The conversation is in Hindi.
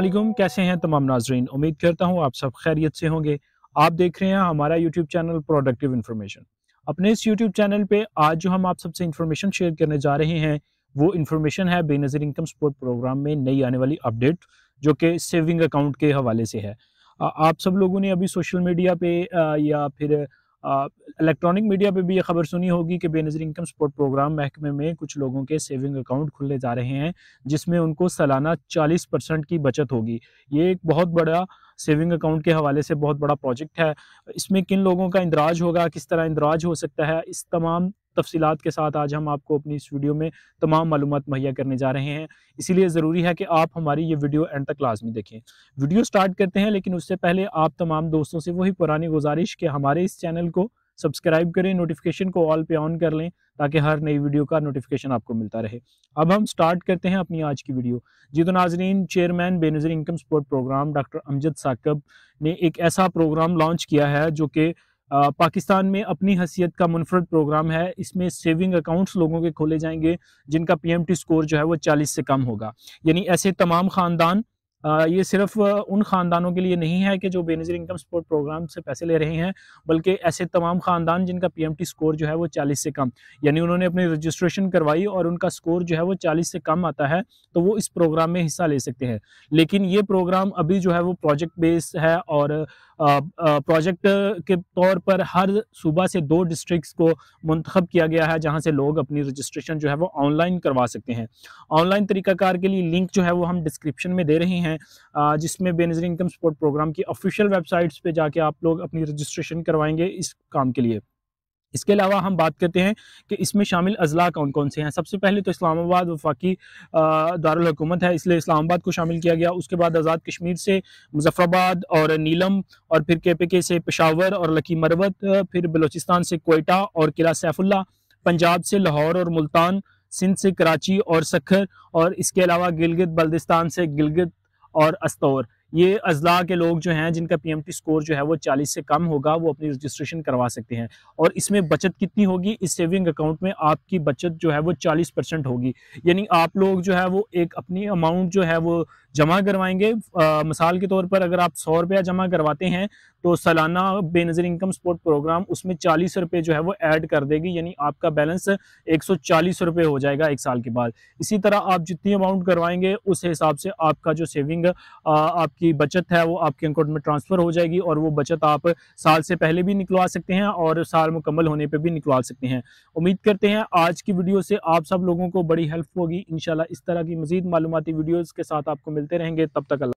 वालेकुम कैसे हैं तमाम नाजरीन उम्मीद करता हूँ आप सब खैरियत से होंगे आप देख रहे हैं हमारा यूट्यूब चैनल प्रोडक्टिव इन्फॉर्मेशन अपने इस यूट्यूब चैनल पे आज जो हम आप सबसे इन्फॉर्मेशन शेयर करने जा रहे हैं वो इन्फॉर्मेशन है बेनज़ीर इनकम सपोर्ट प्रोग्राम में नई आने वाली अपडेट जो कि सेविंग अकाउंट के हवाले से है आप सब लोगों ने अभी सोशल मीडिया पे या फिर इलेक्ट्रॉनिक मीडिया पे भी ये खबर सुनी होगी कि बेनजर इनकम सपोर्ट प्रोग्राम महकमे में कुछ लोगों के सेविंग अकाउंट खुलने जा रहे हैं जिसमें उनको सालाना 40 परसेंट की बचत होगी ये एक बहुत बड़ा सेविंग अकाउंट के हवाले से बहुत बड़ा प्रोजेक्ट है इसमें किन लोगों का इंदराज होगा किस तरह इंदराज हो सकता है इस तमाम तफसीत के साथ आज हम आपको अपनी इस वीडियो में तमाम मालूम मुहैया करने जा रहे हैं इसीलिए ज़रूरी है कि आप हमारी ये वीडियो एंड तक लाजमी देखें वीडियो स्टार्ट करते हैं लेकिन उससे पहले आप तमाम दोस्तों से वही पुरानी गुजारिश कि हमारे इस चैनल को सब्सक्राइब करें नोटिफिकेशन को ऑल पे ऑन कर लें ताकि हर नई वीडियो का नोटिफिकेशन आपको मिलता रहे अब हम स्टार्ट करते हैं अपनी आज की वीडियो जी तो नाजरीन chairman Benazir income support programme doctor Amjad Saqib ने एक ऐसा प्रोग्राम लॉन्च किया है जो कि पाकिस्तान में अपनी हसीियत का मुनफरद प्रोग्राम है इसमें सेविंग अकाउंट्स लोगों के खोले जाएंगे जिनका पीएमटी स्कोर जो है वो 40 से कम होगा यानी ऐसे तमाम ख़ानदान ये सिर्फ उन ख़ानदानों के लिए नहीं है कि जो बेनजर इनकम सपोर्ट प्रोग्राम से पैसे ले रहे हैं बल्कि ऐसे तमाम ख़ानदान जिनका पीएमटी स्कोर जो है वो 40 से कम यानी उन्होंने अपनी रजिस्ट्रेशन करवाई और उनका स्कोर जो है वो 40 से कम आता है तो वो इस प्रोग्राम में हिस्सा ले सकते हैं लेकिन ये प्रोग्राम अभी जो है वो प्रोजेक्ट बेस्ड है और प्रोजेक्ट के तौर पर हर सूबा से दो डिस्ट्रिक्स को मंतखब किया गया है जहाँ से लोग अपनी रजिस्ट्रेशन जो है वो ऑनलाइन करवा सकते हैं ऑनलाइन तरीकाकार के लिए लिंक जो है वो हम डिस्क्रिप्शन में दे रहे हैं जिसमें बेनजर इनकम सपोर्ट प्रोग्राम की ऑफिशियल वेबसाइट्स पर जाके आप लोग अपनी रजिस्ट्रेशन करवाएंगे इस काम के लिए इसके अलावा हम बात करते हैं कि इसमें शामिल अजला कौन कौन से हैं सबसे पहले तो इस्लामाबाद वफाकी दारकूमत है इसलिए इस्लामाबाद को शामिल किया गया उसके बाद आज़ाद कश्मीर से मुजफ़राबाद और नीलम और फिर के पी के से पेशावर और लकी मरवत फिर बलोचिस्तान से कोयटा और किला सैफुल्ला पंजाब से लाहौर और मुल्तान सिंध से कराची और सखर और इसके अलावा गिलगित बल्दिस्तान से गिलगित और अस्तौर ये अजला के लोग जो हैं जिनका पीएमटी स्कोर जो है वो 40 से कम होगा वो अपनी रजिस्ट्रेशन करवा सकते हैं और इसमें बचत कितनी होगी इस सेविंग अकाउंट में आपकी बचत जो है वो 40 परसेंट होगी यानी आप लोग जो है वो एक अपनी अमाउंट जो है वो जमा करवाएंगे मिसाल के तौर पर अगर आप सौ रुपया जमा करवाते हैं तो सालाना बेनज़र इनकम सपोर्ट प्रोग्राम उसमें चालीस रुपये जो है वो ऐड कर देगी यानी आपका बैलेंस एक सौ चालीस रुपये हो जाएगा एक साल के बाद इसी तरह आप जितनी अमाउंट करवाएंगे उस हिसाब से आपका जो सेविंग आपकी बचत है वो आपके अकाउंट में ट्रांसफ़र हो जाएगी और वो बचत आप साल से पहले भी निकलवा सकते हैं और साल मुकम्मल होने पर भी निकलवा सकते हैं उम्मीद करते हैं आज की वीडियो से आप सब लोगों को बड़ी हेल्प होगी इन इस तरह की मजीद मालूमती वीडियोज़ के साथ आपको मिलते रहेंगे तब तक अल्लाह